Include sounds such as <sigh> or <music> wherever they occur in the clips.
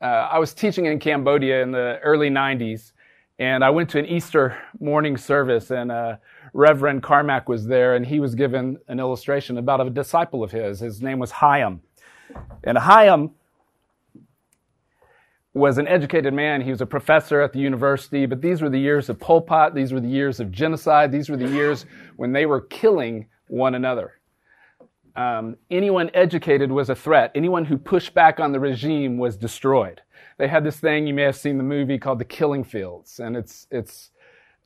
uh, I was teaching in Cambodia in the early 90s, and I went to an Easter morning service, and uh, Reverend Carmack was there, and he was given an illustration about a disciple of his. His name was Hyam. And Hyam was an educated man. He was a professor at the university, but these were the years of Pol Pot, these were the years of genocide, these were the years when they were killing one another um, anyone educated was a threat. Anyone who pushed back on the regime was destroyed. They had this thing you may have seen the movie called The Killing Fields, and it's it's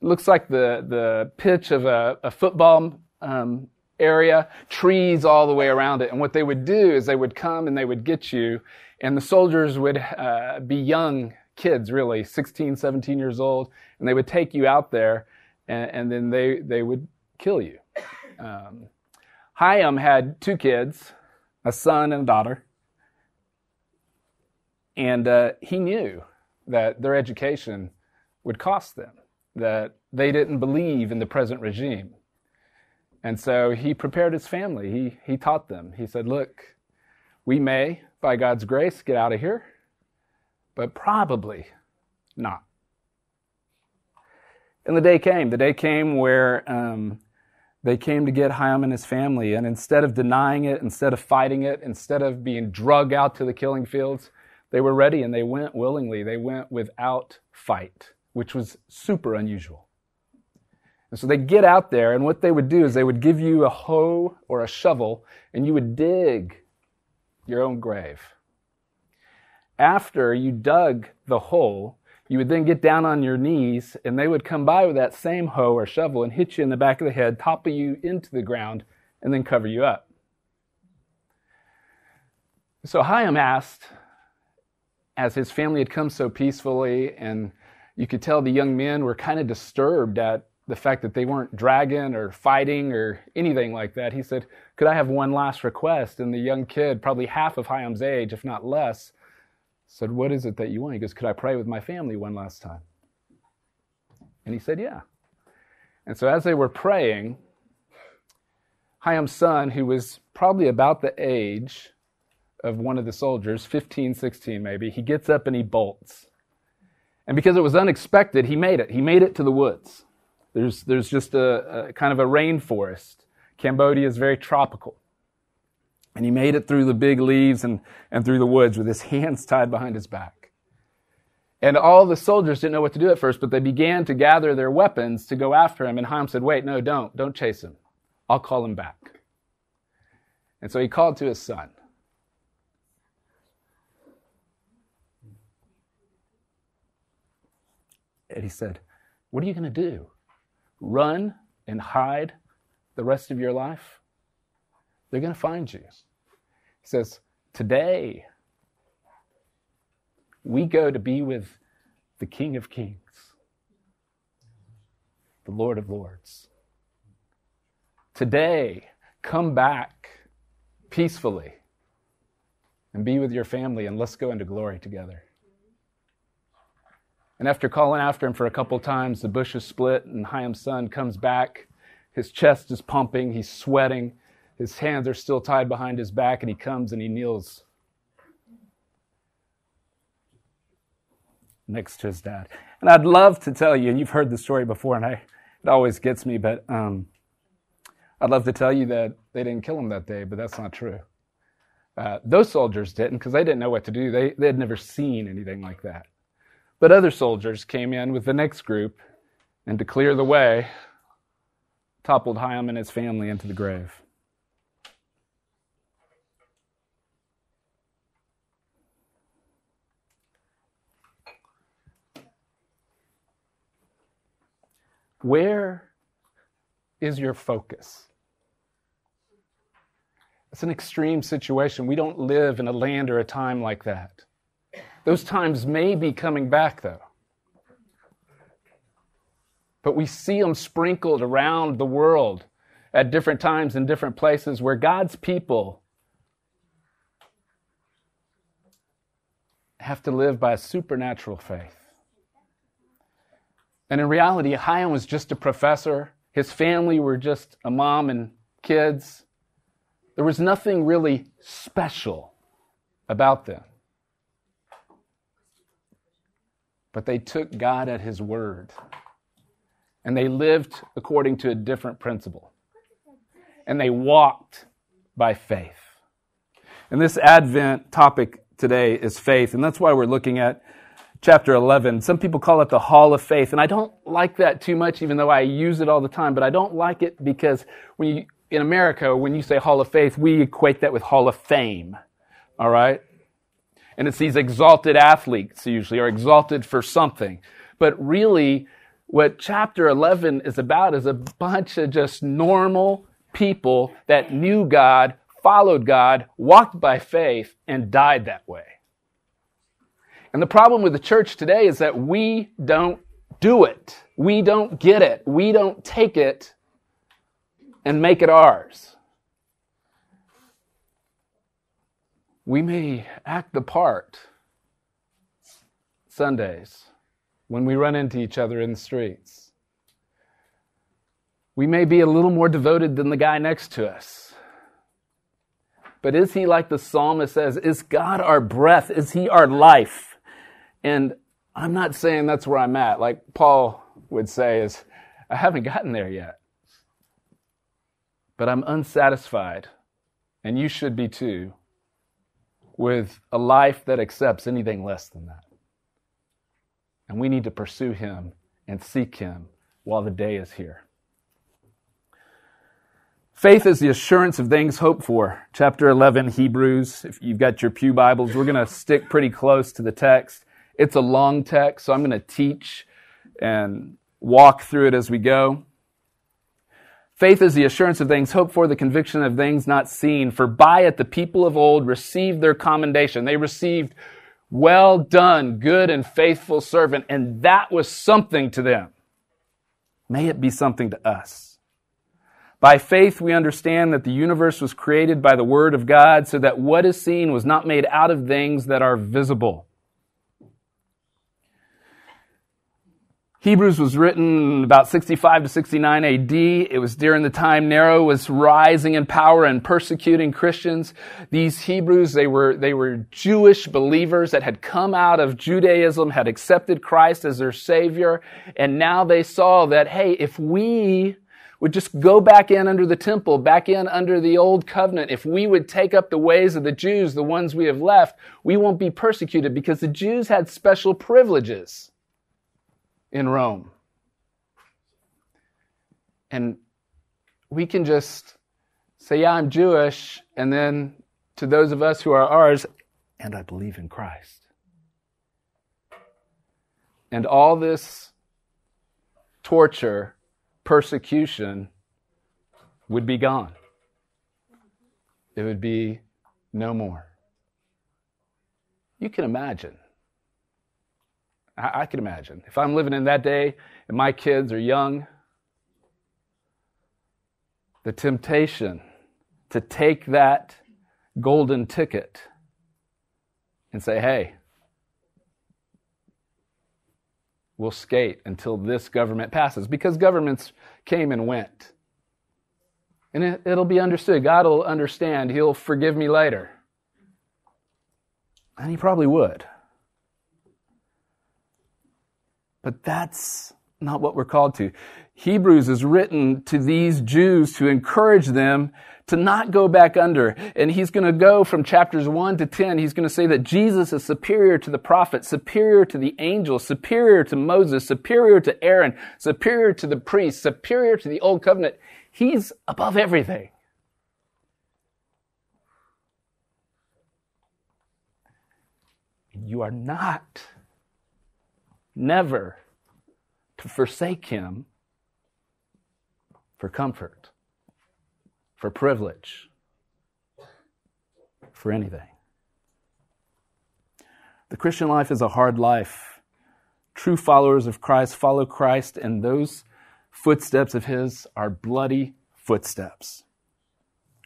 looks like the the pitch of a, a football um, area, trees all the way around it. And what they would do is they would come and they would get you, and the soldiers would uh, be young kids, really 16, 17 years old, and they would take you out there, and, and then they they would kill you. Um, Hayam had two kids, a son and a daughter. And uh, he knew that their education would cost them, that they didn't believe in the present regime. And so he prepared his family. He, he taught them. He said, Look, we may, by God's grace, get out of here, but probably not. And the day came. The day came where um, they came to get Hayam and his family, and instead of denying it, instead of fighting it, instead of being drug out to the killing fields, they were ready and they went willingly. They went without fight, which was super unusual. And so they get out there, and what they would do is they would give you a hoe or a shovel, and you would dig your own grave. After you dug the hole, you would then get down on your knees, and they would come by with that same hoe or shovel and hit you in the back of the head, topple you into the ground, and then cover you up. So Hayam asked, as his family had come so peacefully, and you could tell the young men were kind of disturbed at the fact that they weren't dragging or fighting or anything like that. He said, Could I have one last request? And the young kid, probably half of Hayam's age, if not less, said, What is it that you want? He goes, Could I pray with my family one last time? And he said, Yeah. And so as they were praying, Hayam's son, who was probably about the age of one of the soldiers, 15, 16 maybe, he gets up and he bolts. And because it was unexpected, he made it. He made it to the woods. There's, there's just a, a kind of a rainforest. Cambodia is very tropical. And he made it through the big leaves and, and through the woods with his <laughs> hands tied behind his back. And all the soldiers didn't know what to do at first, but they began to gather their weapons to go after him. And Haim said, Wait, no, don't. Don't chase him. I'll call him back. And so he called to his son. And he said, What are you going to do? Run and hide the rest of your life? they're going to find you. He says, Today, we go to be with the King of Kings, the Lord of Lords. Today, come back peacefully and be with your family, and let's go into glory together. And after calling after him for a couple times, the bushes split, and Hyam's son comes back. His chest is pumping, he's sweating. His hands are still tied behind his back, and he comes and he kneels next to his dad. And I'd love to tell you, and you've heard the story before, and I, it always gets me, but um, I'd love to tell you that they didn't kill him that day, but that's not true. Uh, those soldiers didn't because they didn't know what to do. They, they had never seen anything like that. But other soldiers came in with the next group and to clear the way, toppled Hyam and his family into the grave. Where is your focus? It's an extreme situation. We don't live in a land or a time like that. Those times may be coming back, though. But we see them sprinkled around the world at different times in different places where God's people have to live by a supernatural faith. And in reality, Chaim was just a professor. His family were just a mom and kids. There was nothing really special about them. But they took God at His word. And they lived according to a different principle. And they walked by faith. And this Advent topic today is faith. And that's why we're looking at chapter 11. Some people call it the hall of faith. And I don't like that too much, even though I use it all the time. But I don't like it because when you, in America, when you say hall of faith, we equate that with hall of fame. All right? And it's these exalted athletes usually are exalted for something. But really, what chapter 11 is about is a bunch of just normal people that knew God, followed God, walked by faith, and died that way. And the problem with the church today is that we don't do it. We don't get it. We don't take it and make it ours. We may act the part Sundays when we run into each other in the streets. We may be a little more devoted than the guy next to us. But is he like the psalmist says? Is God our breath? Is he our life? And I'm not saying that's where I'm at. Like Paul would say is, I haven't gotten there yet. But I'm unsatisfied, and you should be too, with a life that accepts anything less than that. And we need to pursue him and seek him while the day is here. Faith is the assurance of things hoped for. Chapter 11, Hebrews. If you've got your Pew Bibles, we're going to stick pretty close to the text. It's a long text, so I'm going to teach and walk through it as we go. Faith is the assurance of things hoped for, the conviction of things not seen. For by it the people of old received their commendation. They received, well done, good and faithful servant. And that was something to them. May it be something to us. By faith, we understand that the universe was created by the word of God so that what is seen was not made out of things that are visible. Hebrews was written about 65 to 69 AD. It was during the time Nero was rising in power and persecuting Christians. These Hebrews, they were, they were Jewish believers that had come out of Judaism, had accepted Christ as their savior. And now they saw that, hey, if we would just go back in under the temple, back in under the old covenant, if we would take up the ways of the Jews, the ones we have left, we won't be persecuted because the Jews had special privileges in Rome. And we can just say, Yeah, I'm Jewish, and then to those of us who are ours, and I believe in Christ. And all this torture, persecution would be gone. It would be no more. You can imagine. I, I can imagine. If I'm living in that day and my kids are young, the temptation to take that golden ticket and say, hey, we'll skate until this government passes because governments came and went. And it, will be understood. God will understand. He'll forgive me later. And he probably would. But that's not what we're called to. Hebrews is written to these Jews to encourage them to not go back under. And he's going to go from chapters 1 to 10. He's going to say that Jesus is superior to the prophets, superior to the angels, superior to Moses, superior to Aaron, superior to the priests, superior to the old covenant. He's above everything. You are not never to forsake him for comfort, for privilege, for anything. The Christian life is a hard life. True followers of Christ follow Christ, and those footsteps of his are bloody footsteps.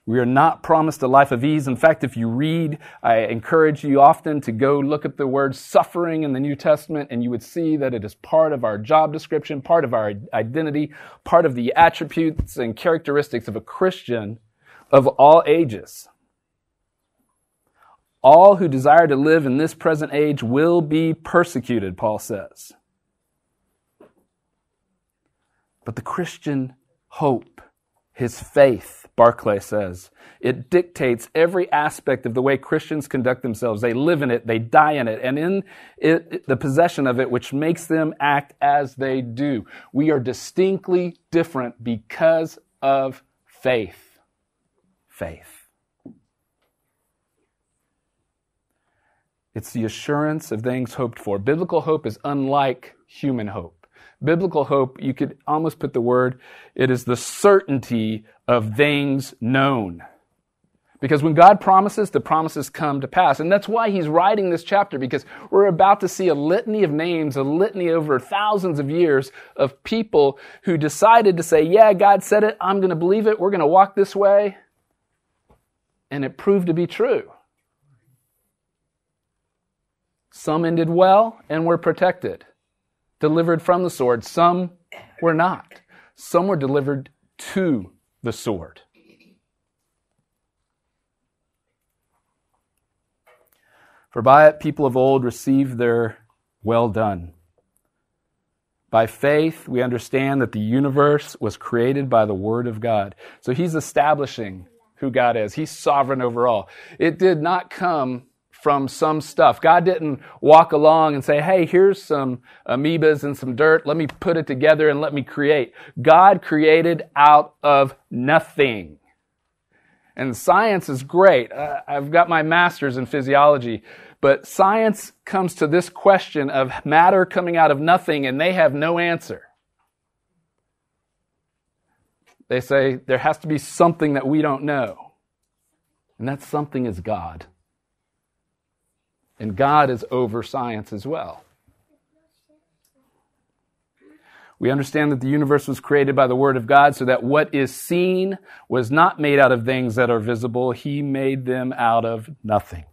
We are not promised a life of ease. In fact, if you read, I encourage you often to go look at the word suffering in the New Testament, and you would see that it is part of our job description, part of our identity, part of the attributes and characteristics of a Christian of all ages. All who desire to live in this present age will be persecuted, Paul says. But the Christian hope his faith, Barclay says. It dictates every aspect of the way Christians conduct themselves. They live in it, they die in it, and in it, the possession of it, which makes them act as they do. We are distinctly different because of faith. Faith. It's the assurance of things hoped for. Biblical hope is unlike human hope. Biblical hope, you could almost put the word, it is the certainty of things known. Because when God promises, the promises come to pass. And that's why he's writing this chapter, because we're about to see a litany of names, a litany over thousands of years of people who decided to say, Yeah, God said it. I'm going to believe it. We're going to walk this way. And it proved to be true. Some ended well and were protected delivered from the sword, some were not. Some were delivered to the sword. For by it people of old received their well done. By faith, we understand that the universe was created by the Word of God. So he's establishing who God is. He's sovereign over all. It did not come from some stuff. God didn't walk along and say, hey, here's some amoebas and some dirt. Let me put it together and let me create. God created out of nothing. And science is great. Uh, I've got my master's in physiology, but science comes to this question of matter coming out of nothing and they have no answer. They say there has to be something that we don't know. And that something is God. And God is over science as well. We understand that the universe was created by the Word of God so that what is seen was not made out of things that are visible. He made them out of nothing.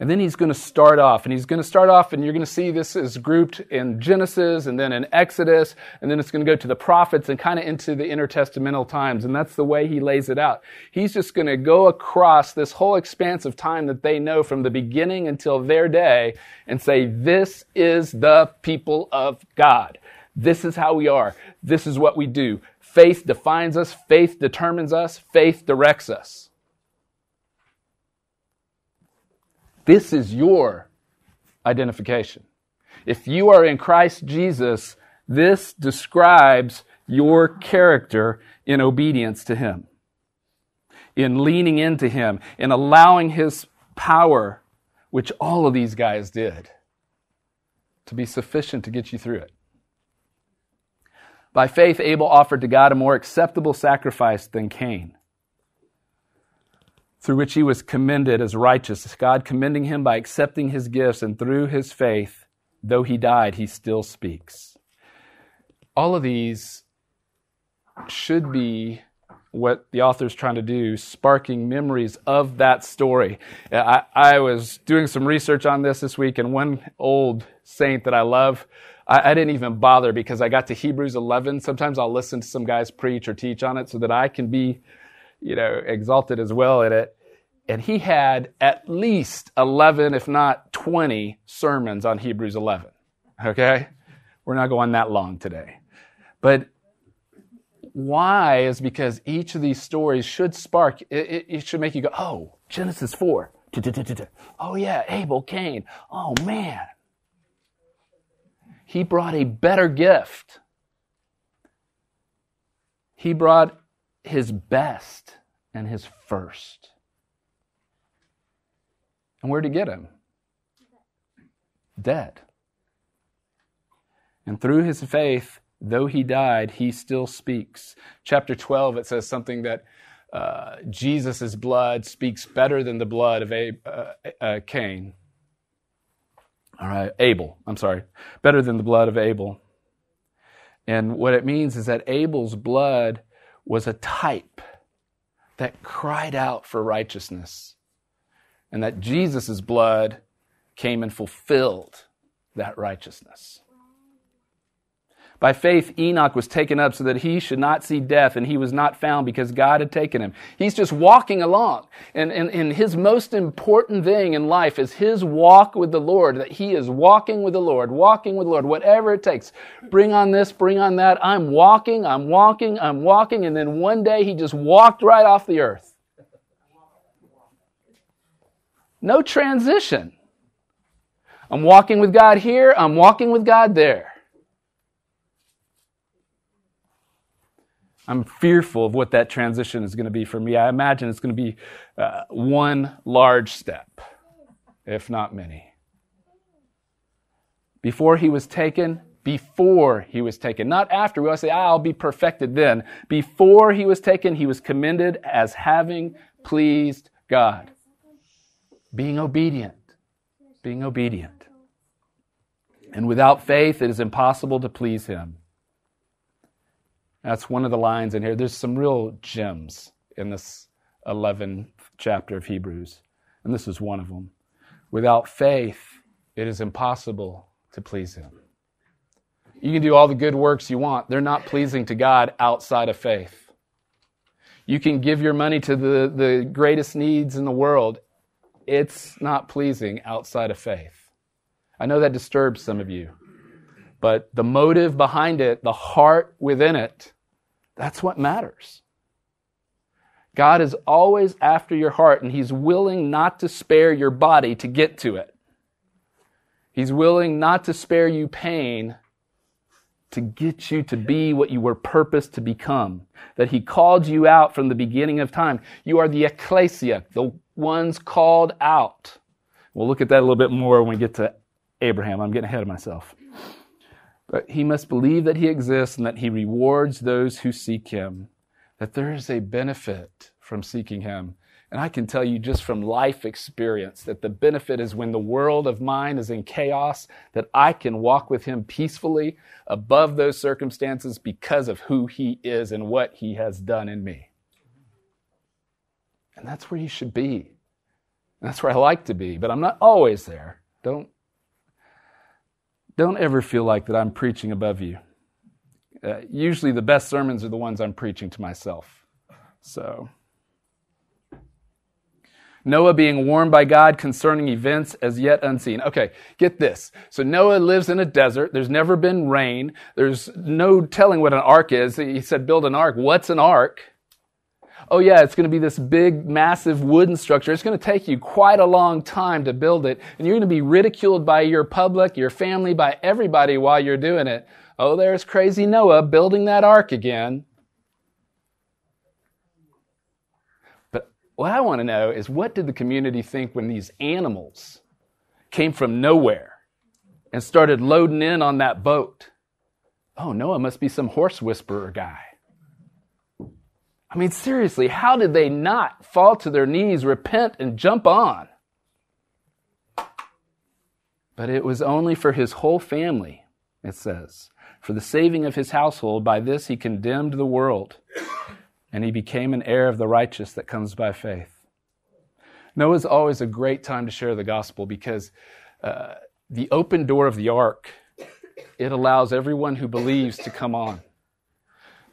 And then he's going to start off, and he's going to start off, and you're going to see this is grouped in Genesis and then in Exodus, and then it's going to go to the prophets and kind of into the intertestamental times. And that's the way he lays it out. He's just going to go across this whole expanse of time that they know from the beginning until their day and say, This is the people of God. This is how we are. This is what we do. Faith defines us, faith determines us, faith directs us. This is your identification. If you are in Christ Jesus, this describes your character in obedience to Him, in leaning into Him, in allowing His power, which all of these guys did, to be sufficient to get you through it. By faith, Abel offered to God a more acceptable sacrifice than Cain through which he was commended as righteous, God commending him by accepting his gifts, and through his faith, though he died, he still speaks. All of these should be what the author's trying to do, sparking memories of that story. I, I, was doing some research on this this week, and one old saint that I love, I, I didn't even bother because I got to Hebrews 11. Sometimes I'll listen to some guys preach or teach on it so that I can be you know, exalted as well in it. And he had at least 11, if not 20 sermons on Hebrews 11. Okay? We're not going that long today. But why is because each of these stories should spark, it, it should make you go, oh, Genesis 4. Oh, yeah, Abel, Cain. Oh, man. He brought a better gift. He brought his best and his first. And where'd he get him? Dead. And through his faith, though he died, he still speaks. Chapter 12, it says something that uh, Jesus' blood speaks better than the blood of Ab- uh, uh, Cain. All right, Abel, I'm sorry, better than the blood of Abel. And what it means is that Abel's blood was a type that cried out for righteousness, and that Jesus' blood came and fulfilled that righteousness. By faith, Enoch was taken up so that he should not see death, and he was not found because God had taken him. He's just walking along. And, and, and his most important thing in life is his walk with the Lord, that he is walking with the Lord, walking with the Lord, whatever it takes. Bring on this, bring on that. I'm walking, I'm walking, I'm walking. And then one day he just walked right off the earth. No transition. I'm walking with God here, I'm walking with God there. I'm fearful of what that transition is going to be for me. I imagine it's going to be uh, one large step, if not many. Before he was taken, before he was taken, not after. We all say, ah, I'll be perfected then. Before he was taken, he was commended as having pleased God, being obedient, being obedient. And without faith, it is impossible to please him. That's one of the lines in here. There's some real gems in this 11th chapter of Hebrews, and this is one of them. Without faith, it is impossible to please Him. You can do all the good works you want, they're not pleasing to God outside of faith. You can give your money to the, the greatest needs in the world, it's not pleasing outside of faith. I know that disturbs some of you, but the motive behind it, the heart within it, that's what matters. God is always after your heart, and He's willing not to spare your body to get to it. He's willing not to spare you pain to get you to be what you were purposed to become, that He called you out from the beginning of time. You are the ecclesia, the ones called out. We'll look at that a little bit more when we get to Abraham. I'm getting ahead of myself. But he must believe that he exists and that he rewards those who seek him, that there is a benefit from seeking him. And I can tell you just from life experience that the benefit is when the world of mine is in chaos, that I can walk with Him peacefully above those circumstances because of who He is and what He has done in me. And that's where you should be. That's where I like to be, but I'm not always there. Don't, don't ever feel like that I'm preaching above you. Uh, usually the best sermons are the ones I'm preaching to myself. So. Noah being warned by God concerning events as yet unseen. Okay, get this. So Noah lives in a desert. There's never been rain. There's no telling what an ark is. He said, build an ark. What's an ark? oh yeah, it's going to be this big, massive wooden structure. It's going to take you quite a long time to build it, and you're going to be ridiculed by your public, your family, by everybody while you're doing it. Oh, there's crazy Noah building that ark again. But what I want to know is what did the community think when these animals came from nowhere and started loading in on that boat? Oh, Noah must be some horse whisperer guy. I mean, seriously, how did they not fall to their knees, repent, and jump on? But it was only for his whole family, it says. For the saving of his household, by this he condemned the world, and he became an heir of the righteous that comes by faith. Noah is always a great time to share the gospel because uh, the open door of the ark, it allows everyone who believes to come on.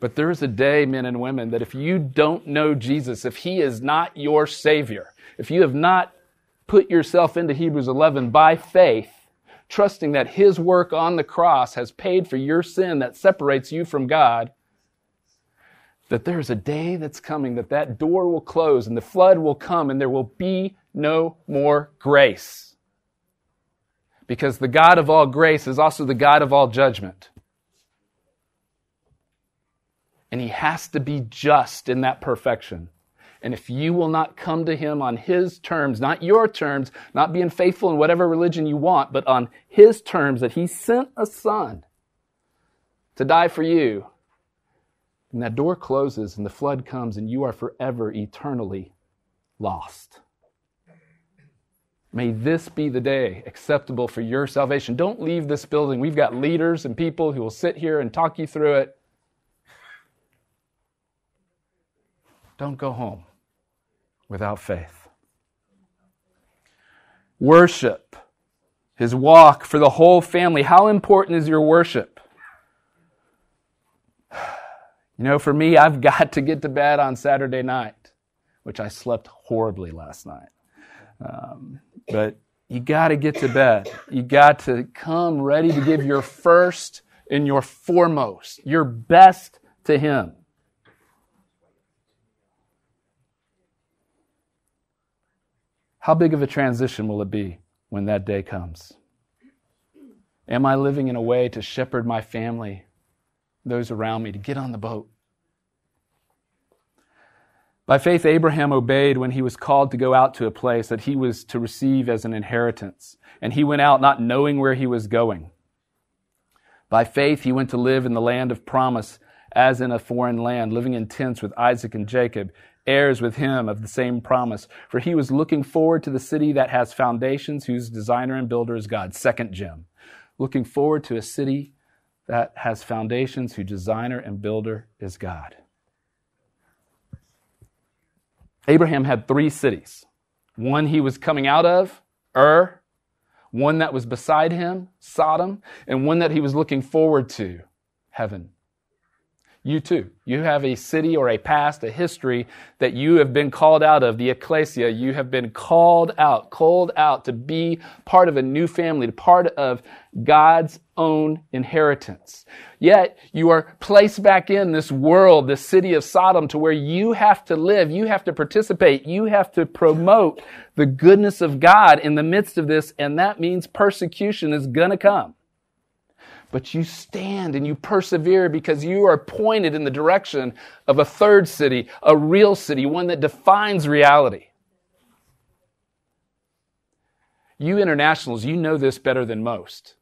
But there is a day, men and women, that if you don't know Jesus, if he is not your Savior, if you have not put yourself into Hebrews 11 by faith, trusting that his work on the cross has paid for your sin that separates you from God, that there is a day that's coming that that door will close and the flood will come and there will be no more grace. Because the God of all grace is also the God of all judgment. And he has to be just in that perfection. And if you will not come to him on his terms, not your terms, not being faithful in whatever religion you want, but on his terms that he sent a son to die for you, and that door closes and the flood comes and you are forever eternally lost. May this be the day acceptable for your salvation. Don't leave this building. We've got leaders and people who will sit here and talk you through it. Don't go home without faith. Worship, his walk for the whole family. How important is your worship? <sighs> You know, for me, I've got to get to bed on Saturday night, which I slept horribly last night. Um, but you got to get to bed. You got to come ready to give your first and your foremost, your best to Him. How big of a transition will it be when that day comes? Am I living in a way to shepherd my family, those around me, to get on the boat? By faith, Abraham obeyed when he was called to go out to a place that he was to receive as an inheritance, and he went out not knowing where he was going. By faith, he went to live in the land of promise as in a foreign land, living in tents with Isaac and Jacob, heirs with him of the same promise. For he was looking forward to the city that has foundations, whose designer and builder is God. Second gem. Looking forward to a city that has foundations, whose designer and builder is God. Abraham had three cities one he was coming out of, Ur, one that was beside him, Sodom, and one that he was looking forward to, heaven. You too. You have a city or a past, a history that you have been called out of, the ecclesia. You have been called out, called out to be part of a new family, to part of God's own inheritance. Yet you are placed back in this world, this city of Sodom, to where you have to live, you have to participate, you have to promote the goodness of God in the midst of this, and that means persecution is gonna come but you stand and you persevere because you are pointed in the direction of a third city, a real city, one that defines reality. You internationals, you know this better than most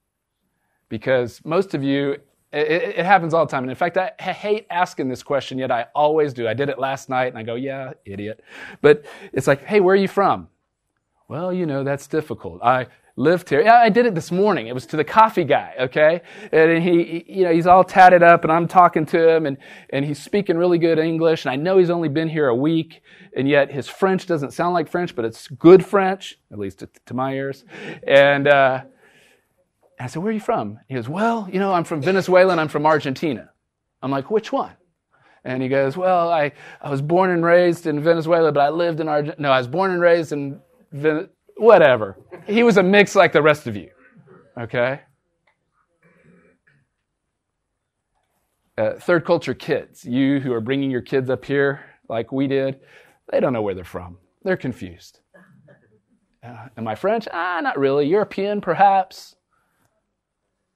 because most of you, it, it happens all the time. And in fact, I hate asking this question, yet I always do. I did it last night and I go, yeah, idiot. But it's like, hey, where are you from? Well, you know, that's difficult. I, lived here. Yeah, I did it this morning. It was to the coffee guy, okay? And he, you know, he's all tatted up and I'm talking to him and, and he's speaking really good English and I know he's only been here a week and yet his French doesn't sound like French, but it's good French, at least to, to my ears. And, uh, I said, where are you from? He goes, well, you know, I'm from Venezuela and I'm from Argentina. I'm like, which one? And he goes, well, I, I was born and raised in Venezuela, but I lived in Argentina. No, I was born and raised in Venezuela whatever. He was a mix like the rest of you. Okay? Uh, third culture kids, you who are bringing your kids up here like we did, they don't know where they're from. They're confused. Uh, am I French? Ah, not really. European, perhaps.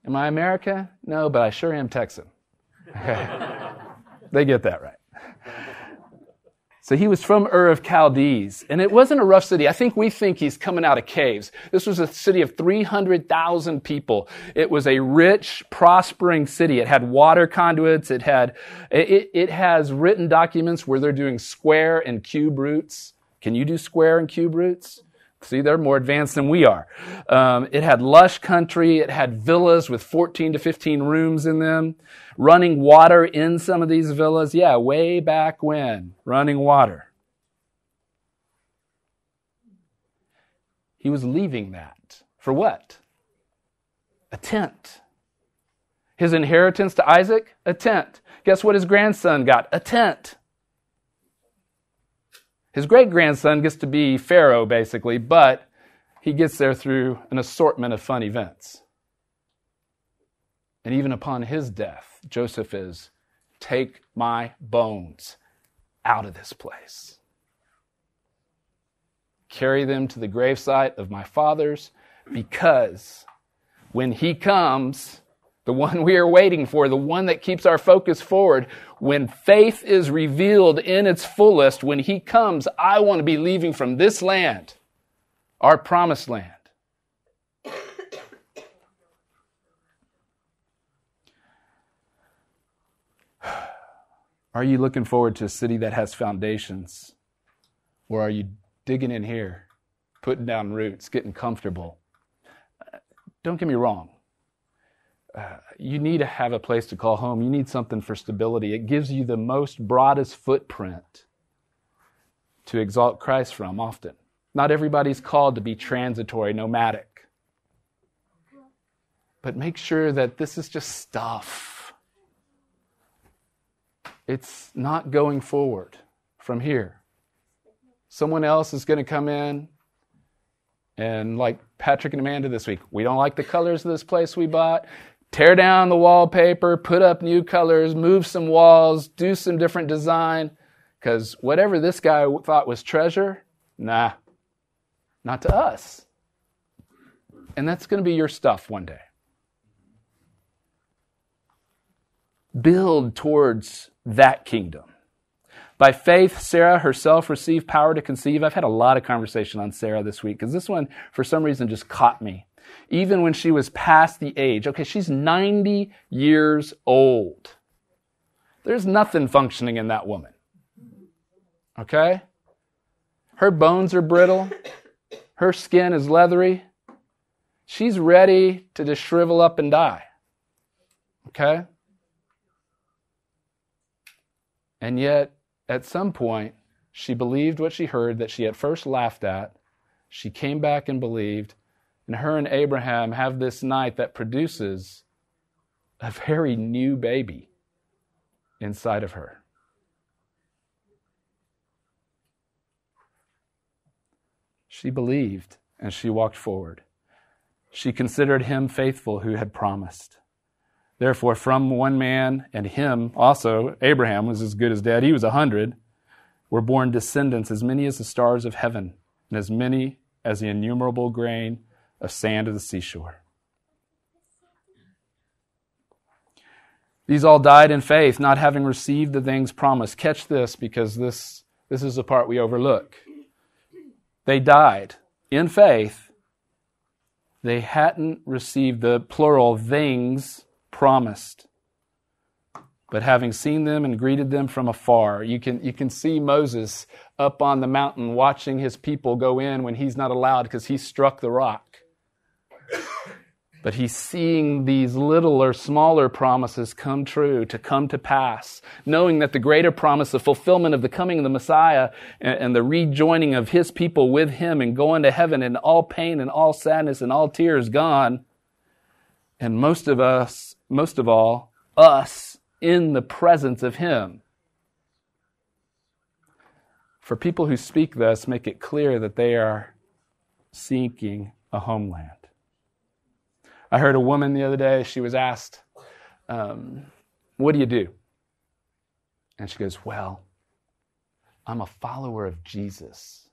Am I American? No, but I sure am Texan. <laughs> Okay. they get that right. So he was from Ur of Chaldees, and it wasn't a rough city. I think we think he's coming out of caves. This was a city of 300,000 people. It was a rich, prospering city. It had water conduits. It had, it, it has written documents where they're doing square and cube roots. Can you do square and cube roots? See, they're more advanced than we are. Um, it had lush country. It had villas with 14 to 15 rooms in them. Running water in some of these villas. Yeah, way back when, running water. He was leaving that. For what? A tent. His inheritance to Isaac? A tent. Guess what his grandson got? A tent. His great grandson gets to be Pharaoh, basically, but he gets there through an assortment of fun events. And even upon his death, Joseph is, Take my bones out of this place. Carry them to the gravesite of my fathers, because when he comes, the one we are waiting for, the one that keeps our focus forward. When faith is revealed in its fullest, when He comes, I want to be leaving from this land, our promised land. <sighs> Are you looking forward to a city that has foundations? Or are you digging in here, putting down roots, getting comfortable? Uh, don't get me wrong. Uh, you need to have a place to call home. You need something for stability. It gives you the most broadest footprint to exalt Christ from often. Not everybody's called to be transitory, nomadic. But make sure that this is just stuff. It's not going forward from here. Someone else is going to come in and, like Patrick and Amanda this week, we don't like the colors of this place we bought tear down the wallpaper, put up new colors, move some walls, do some different design. Because whatever this guy thought was treasure, nah, not to us. And that's going to be your stuff one day. Build towards that kingdom. By faith, Sarah herself received power to conceive. I've had a lot of conversation on Sarah this week because this one, for some reason, just caught me even when she was past the age. Okay, she's 90 years old. There's nothing functioning in that woman. Okay? Her bones are brittle, her skin is leathery. She's ready to just shrivel up and die. Okay? And yet, at some point, she believed what she heard that she at first laughed at. She came back and believed, and her and Abraham have this night that produces a very new baby inside of her. She believed and she walked forward. She considered him faithful who had promised. Therefore, from one man and him also, Abraham was as good as dead. He was a hundred. Were born descendants as many as the stars of heaven, and as many as the innumerable grain of sand of the seashore. These all died in faith, not having received the things promised. Catch this because this, this is the part we overlook. They died in faith. They hadn't received the plural things promised. But having seen them and greeted them from afar, you can, you can see Moses up on the mountain watching his people go in when he's not allowed because he struck the rock. But he's seeing these little or smaller promises come true, to come to pass, knowing that the greater promise, the fulfillment of the coming of the Messiah and, and the rejoining of his people with him and going to heaven and all pain and all sadness and all tears gone. And most of us, most of all, us in the presence of him. For people who speak thus, make it clear that they are seeking a homeland. I heard a woman the other day, she was asked, um, What do you do? And she goes, Well, I'm a follower of Jesus,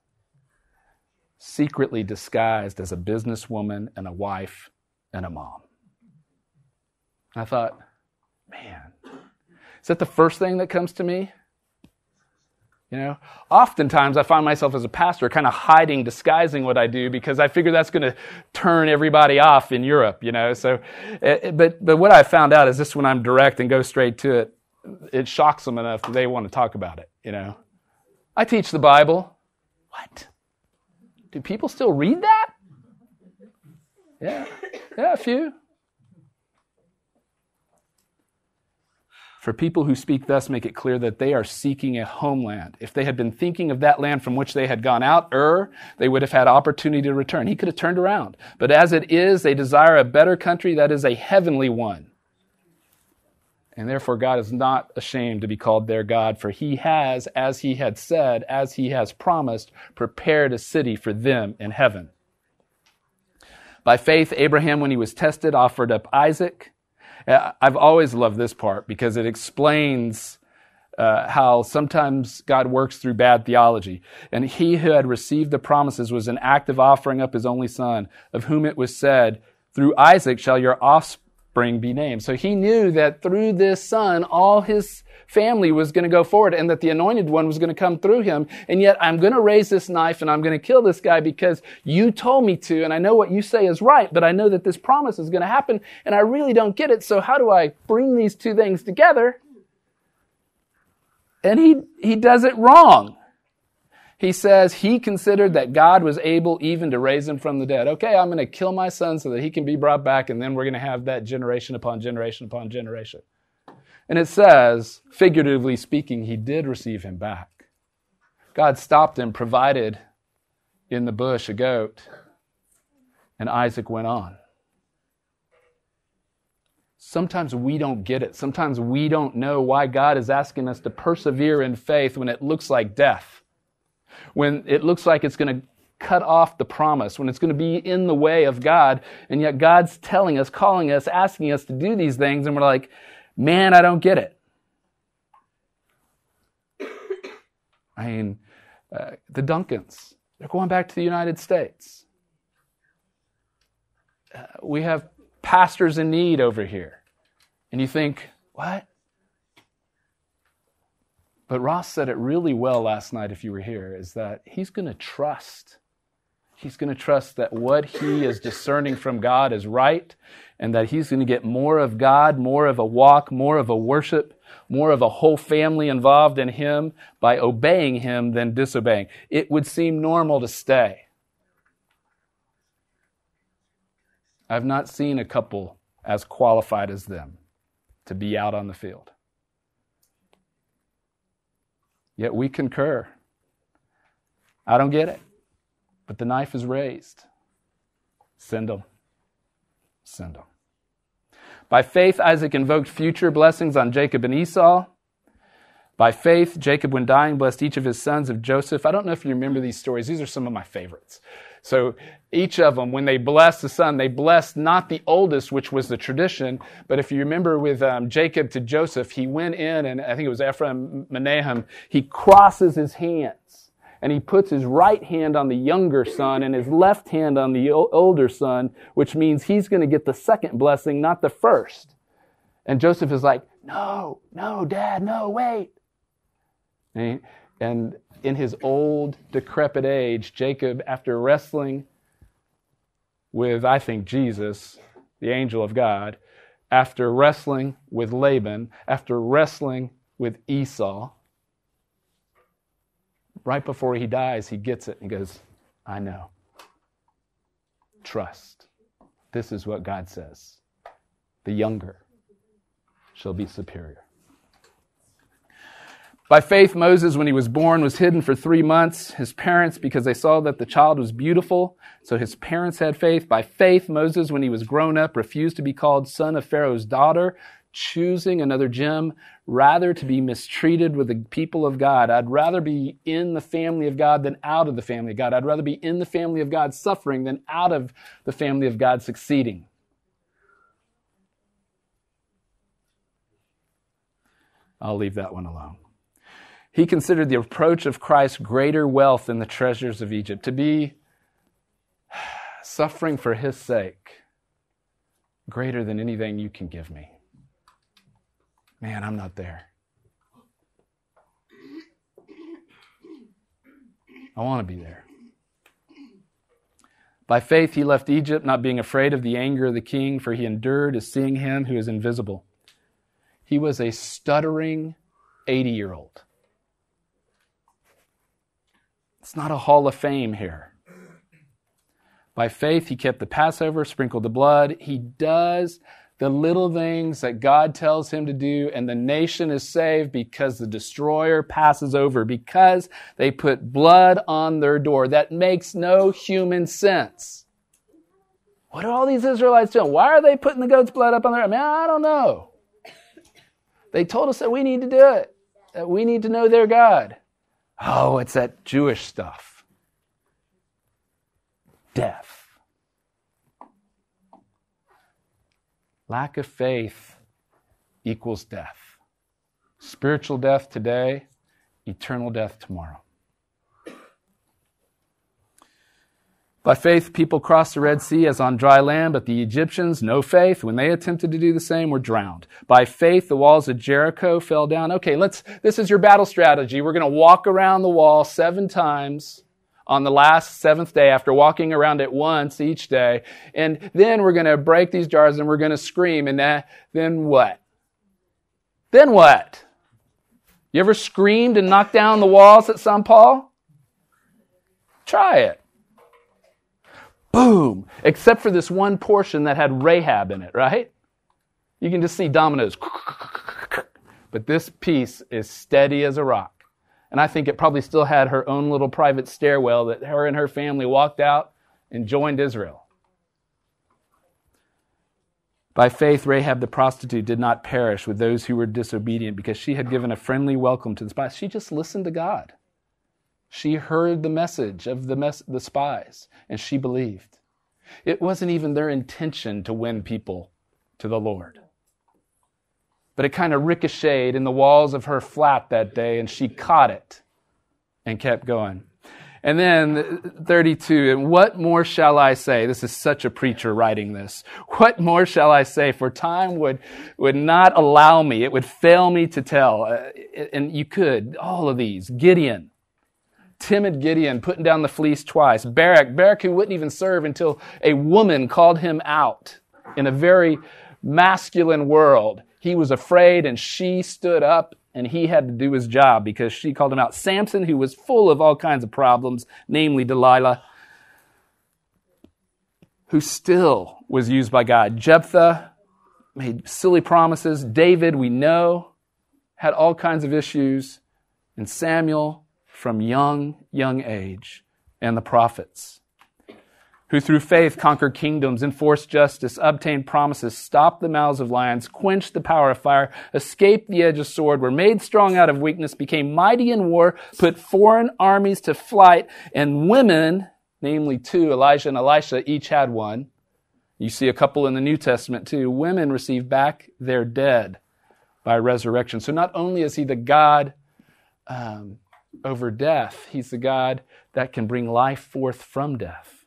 secretly disguised as a businesswoman and a wife and a mom. I thought, Man, is that the first thing that comes to me? You know, oftentimes I find myself as a pastor kind of hiding, disguising what I do because I figure that's going to turn everybody off in Europe, you know. So, eh, eh, but, but what I found out is this when I'm direct and go straight to it, it shocks them enough that they want to talk about it, you know. I teach the Bible. What? Do people still read that? Yeah, yeah, a few. For people who speak thus make it clear that they are seeking a homeland. If they had been thinking of that land from which they had gone out, Ur, er, they would have had opportunity to return. He could have turned around. But as it is, they desire a better country that is a heavenly one. And therefore, God is not ashamed to be called their God, for he has, as he had said, as he has promised, prepared a city for them in heaven. By faith, Abraham, when he was tested, offered up Isaac. Uh, I've always loved this part because it explains uh, how sometimes God works through bad theology. And he who had received the promises was an act of offering up his only son, of whom it was said, Through Isaac shall your offspring Bring be named. So he knew that through this son, all his family was going to go forward and that the anointed one was going to come through him. And yet I'm going to raise this knife and I'm going to kill this guy because you told me to. And I know what you say is right, but I know that this promise is going to happen and I really don't get it. So how do I bring these two things together? And he, he does it wrong he says he considered that God was able even to raise him from the dead. Okay, I'm going to kill my son so that he can be brought back, and then we're going to have that generation upon generation upon generation. And it says, figuratively speaking, he did receive him back. God stopped him, provided in the bush a goat, and Isaac went on. Sometimes we don't get it. Sometimes we don't know why God is asking us to persevere in faith when it looks like death when it looks like it's going to cut off the promise, when it's going to be in the way of God, and yet God's telling us, calling us, asking us to do these things, and we're like, man, I don't get it. I mean, uh, the Duncans, they're going back to the United States. Uh, we have pastors in need over here. And you think, what? But Ross said it really well last night, if you were here, is that he's going to trust. He's going to trust that what he is discerning from God is right and that he's going to get more of God, more of a walk, more of a worship, more of a whole family involved in him by obeying him than disobeying. It would seem normal to stay. I've not seen a couple as qualified as them to be out on the field. Yet we concur. I don't get it, but the knife is raised. Send them. Send them. By faith, Isaac invoked future blessings on Jacob and Esau. By faith, Jacob, when dying, blessed each of his sons of Joseph. I don't know if you remember these stories. These are some of my favorites. So each of them, when they blessed the son, they blessed not the oldest, which was the tradition. But if you remember with um, Jacob to Joseph, he went in, and I think it was Ephraim Menahem, he crosses his hands and he puts his right hand on the younger son and his left hand on the older son, which means he's going to get the second blessing, not the first. And Joseph is like, No, no, dad, no, wait. And and in his old, decrepit age, Jacob, after wrestling with, I think, Jesus, the angel of God, after wrestling with Laban, after wrestling with Esau, right before he dies, he gets it and goes, I know. Trust. This is what God says. The younger shall be superior. By faith, Moses, when he was born, was hidden for three months. His parents, because they saw that the child was beautiful, so his parents had faith. By faith, Moses, when he was grown up, refused to be called son of Pharaoh's daughter, choosing another gem, rather to be mistreated with the people of God. I'd rather be in the family of God than out of the family of God. I'd rather be in the family of God suffering than out of the family of God succeeding. I'll leave that one alone. He considered the approach of Christ greater wealth than the treasures of Egypt, to be <sighs> suffering for his sake greater than anything you can give me. Man, I'm not there. I want to be there. By faith, he left Egypt, not being afraid of the anger of the king, for he endured as seeing him who is invisible. He was a stuttering 80 year old. It's not a hall of fame here. By faith, he kept the Passover, sprinkled the blood. He does the little things that God tells him to do, and the nation is saved because the destroyer passes over, because they put blood on their door. That makes no human sense. What are all these Israelites doing? Why are they putting the goat's blood up on their? I mean, I don't know. They told us that we need to do it, that we need to know their God. Oh, it's that Jewish stuff. Death. Lack of faith equals death. Spiritual death today, eternal death tomorrow. By faith, people crossed the Red Sea as on dry land, but the Egyptians, no faith, when they attempted to do the same, were drowned. By faith, the walls of Jericho fell down. Okay, let's, this is your battle strategy. We're going to walk around the wall seven times on the last seventh day after walking around it once each day. And then we're going to break these jars and we're going to scream. And that, then what? Then what? You ever screamed and knocked down the walls at St. Paul? Try it boom, except for this one portion that had Rahab in it, right? You can just see dominoes. But this piece is steady as a rock. And I think it probably still had her own little private stairwell that her and her family walked out and joined Israel. By faith, Rahab the prostitute did not perish with those who were disobedient because she had given a friendly welcome to the spies. She just listened to God. She heard the message of the, mes- the spies and she believed. It wasn't even their intention to win people to the Lord. But it kind of ricocheted in the walls of her flat that day and she caught it and kept going. And then 32, and what more shall I say? This is such a preacher writing this. What more shall I say? For time would, would not allow me. It would fail me to tell. Uh, and you could, all of these. Gideon, timid Gideon putting down the fleece twice, Barak, Barak who wouldn't even serve until a woman called him out in a very masculine world. He was afraid and she stood up and he had to do his job because she called him out. Samson, who was full of all kinds of problems, namely Delilah, who still was used by God. Jephthah made silly promises. David, we know, had all kinds of issues. And Samuel, from young, young age, and the prophets, who through faith conquered kingdoms, enforced justice, obtained promises, stopped the mouths of lions, quenched the power of fire, escaped the edge of sword, were made strong out of weakness, became mighty in war, put foreign armies to flight, and women, namely two, Elijah and Elisha, each had one. You see a couple in the New Testament too. Women received back their dead by resurrection. So not only is he the God um, over death. He's the God that can bring life forth from death.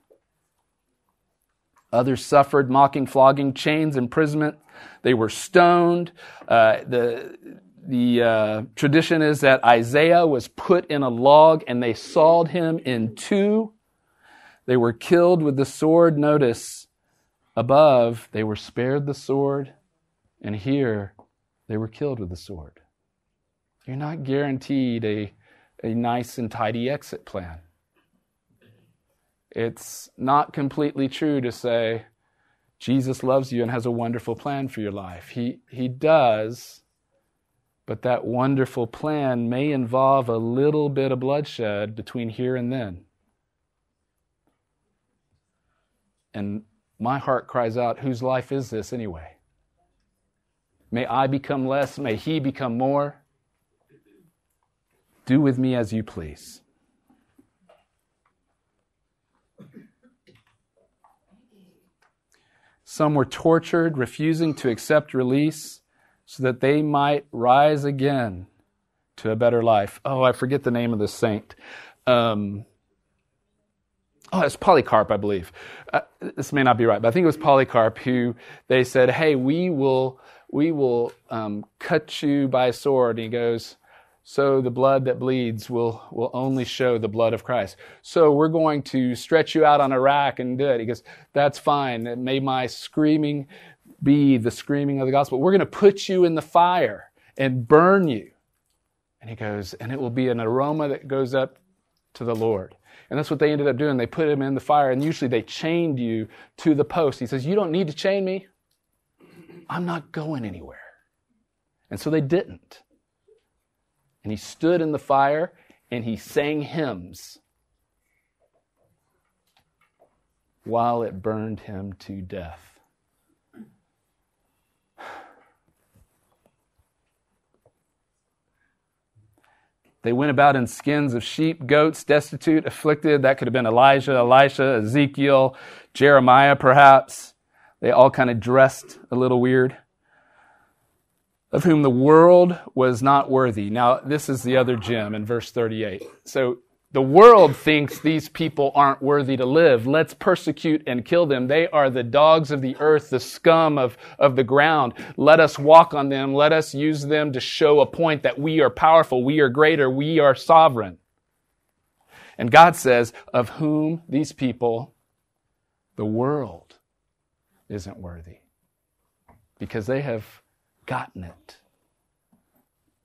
Others suffered mocking, flogging, chains, imprisonment. They were stoned. Uh, the the uh, tradition is that Isaiah was put in a log and they sawed him in two. They were killed with the sword. Notice above, they were spared the sword, and here, they were killed with the sword. You're not guaranteed a a nice and tidy exit plan. It's not completely true to say Jesus loves you and has a wonderful plan for your life. He, he does, but that wonderful plan may involve a little bit of bloodshed between here and then. And my heart cries out, Whose life is this anyway? May I become less, may he become more. Do with me as you please. Some were tortured, refusing to accept release so that they might rise again to a better life. Oh, I forget the name of the saint. Um, oh, it's Polycarp, I believe. Uh, this may not be right, but I think it was Polycarp who they said, "Hey, we will, we will um, cut you by sword." And he goes, so the blood that bleeds will, will only show the blood of Christ. So we're going to stretch you out on a rack and do it. He goes, That's fine. may my screaming be the screaming of the gospel. We're going to put you in the fire and burn you. And he goes, And it will be an aroma that goes up to the Lord. And that's what they ended up doing. They put him in the fire, and usually they chained you to the post. He says, You don't need to chain me. I'm not going anywhere. And so they didn't and he stood in the fire and he sang hymns while it burned him to death. <sighs> They went about in skins of sheep, goats, destitute, afflicted. That could have been Elijah, Elisha, Ezekiel, Jeremiah, perhaps. They all kind of dressed a little weird of whom the world was not worthy. Now, this is the other gem in verse 38. So the world thinks these people aren't worthy to live. Let's persecute and kill them. They are the dogs of the earth, the scum of, of the ground. Let us walk on them. Let us use them to show a point that we are powerful, we are greater, we are sovereign. And God says, of whom these people, the world, isn't worthy because they have gotten it.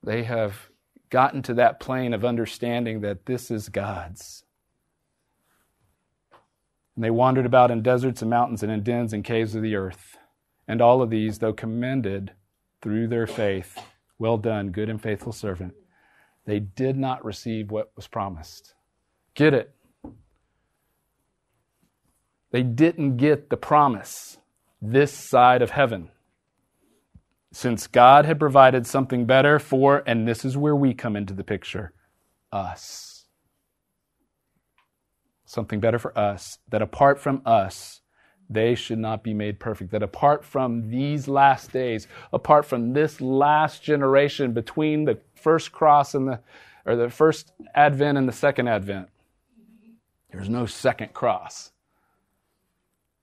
They have gotten to that plane of understanding that this is God's. And they wandered about in deserts and mountains and in dens and caves of the earth. And all of these, though commended through their faith, well done, good and faithful servant, they did not receive what was promised. Get it. They didn't get the promise this side of heaven since God had provided something better for, and this is where we come into the picture, us. Something better for us, that apart from us, they should not be made perfect. That apart from these last days, apart from this last generation between the first cross and the, or the first advent and the second advent, there's no second cross.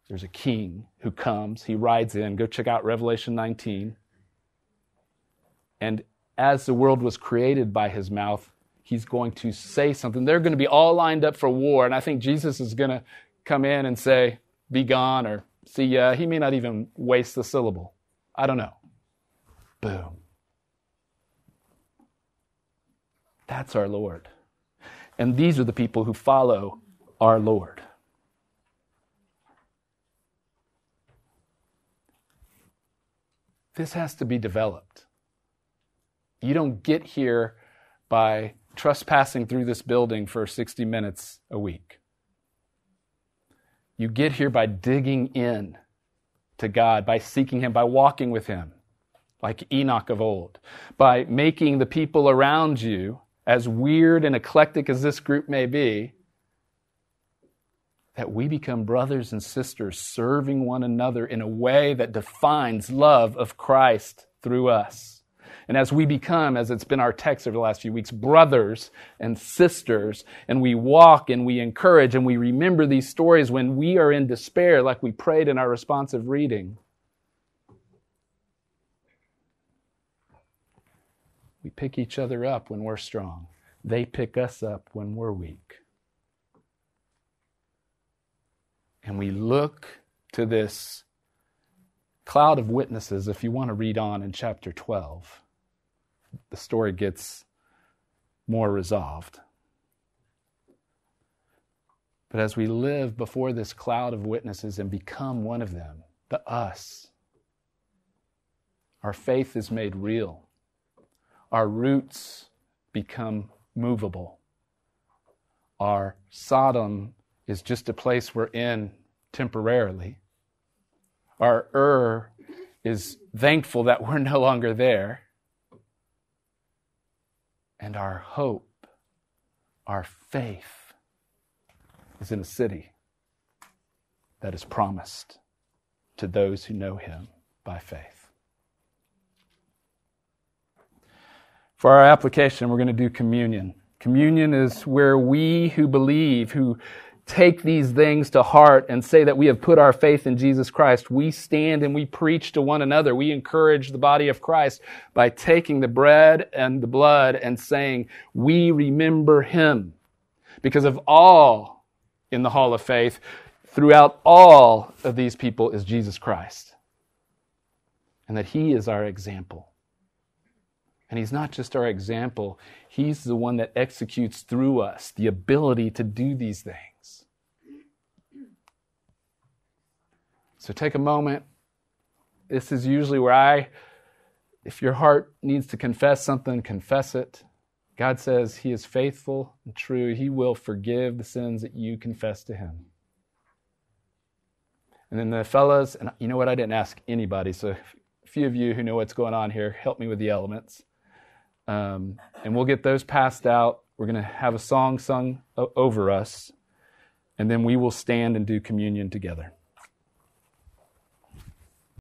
There's a king who comes, he rides in. Go check out Revelation 19. And as the world was created by his mouth, he's going to say something. They're going to be all lined up for war. And I think Jesus is going to come in and say, Be gone, or see ya. Uh, he may not even waste the syllable. I don't know. Boom. That's our Lord. And these are the people who follow our Lord. This has to be developed. You don't get here by trespassing through this building for 60 minutes a week. You get here by digging in to God, by seeking Him, by walking with Him, like Enoch of old, by making the people around you, as weird and eclectic as this group may be, that we become brothers and sisters serving one another in a way that defines love of Christ through us. And as we become, as it's been our text over the last few weeks, brothers and sisters, and we walk and we encourage and we remember these stories when we are in despair, like we prayed in our responsive reading. We pick each other up when we're strong. They pick us up when we're weak. And we look to this cloud of witnesses if you want to read on in chapter 12 the story gets more resolved. But as we live before this cloud of witnesses and become one of them, the us, our faith is made real. Our roots become movable. Our Sodom is just a place we're in temporarily. Our Ur is thankful that we're no longer there and our hope, our faith is in a city that is promised to those who know him by faith. For our application, we're going to do communion. Communion is where we who believe, who take these things to heart and say that we have put our faith in Jesus Christ. We stand and we preach to one another. We encourage the body of Christ by taking the bread and the blood and saying, We remember him. Because of all in the hall of faith, throughout all of these people is Jesus Christ. And that he is our example. And He's not just our example, He's the one that executes through us the ability to do these things. So take a moment. This is usually where I, if your heart needs to confess something, confess it. God says He is faithful and true. He will forgive the sins that you confess to Him. And then the fellas, and you know what? I didn't ask anybody, so a few of you who know what's going on here, help me with the elements. Um, and we'll get those passed out. We're going to have a song sung over us, and then we will stand and do communion together.